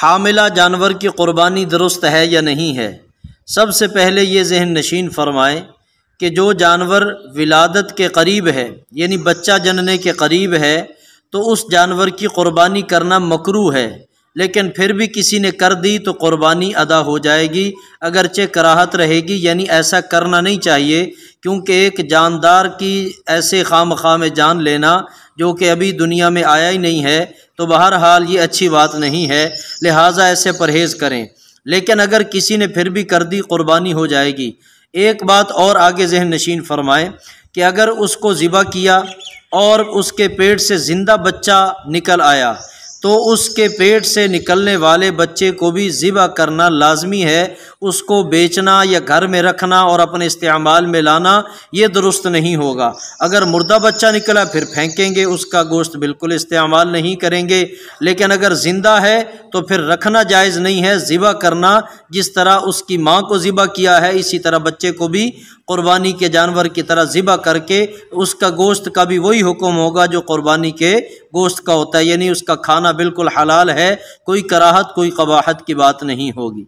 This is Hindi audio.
हामिला जानवर की क़ुरबानी दुरुस्त है या नहीं है सबसे पहले ये जहन नशीन फरमाएँ कि जो जानवर विलादत के करीब है यानी बच्चा जनने के करीब है तो उस जानवर की क़ुरबानी करना मकरू है लेकिन फिर भी किसी ने कर दी तो क़ुरबानी अदा हो जाएगी अगरचे कराहत रहेगी यानी ऐसा करना नहीं चाहिए क्योंकि एक जानदार की ऐसे खाम खाम जान लेना जो कि अभी दुनिया में आया ही नहीं है तो बहरहाल ये अच्छी बात नहीं है लिहाजा ऐसे परहेज़ करें लेकिन अगर किसी ने फिर भी कर दी क़ुरबानी हो जाएगी एक बात और आगे जहन नशीन फरमाएँ कि अगर उसको ज़िबा किया और उसके पेट से ज़िंदा बच्चा निकल आया तो उसके पेट से निकलने वाले बच्चे को भी ज़िबा करना लाजमी है उसको बेचना या घर में रखना और अपने इस्तेमाल में लाना ये दुरुस्त नहीं होगा अगर मुर्दा बच्चा निकला फिर फेंकेंगे उसका गोश्त बिल्कुल इस्तेमाल नहीं करेंगे लेकिन अगर ज़िंदा है तो फिर रखना जायज़ नहीं है ज़िबा करना जिस तरह उसकी माँ को ज़िबा किया है इसी तरह बच्चे को भी क़ुरबानी के जानवर की तरह ज़िबा करके उसका गोश्त का भी वही हुक्म होगा जो क़ुरबानी के गोश्त का होता है यानी उसका खाना बिल्कुल हलाल है कोई कराहत कोई कबाहत की बात नहीं होगी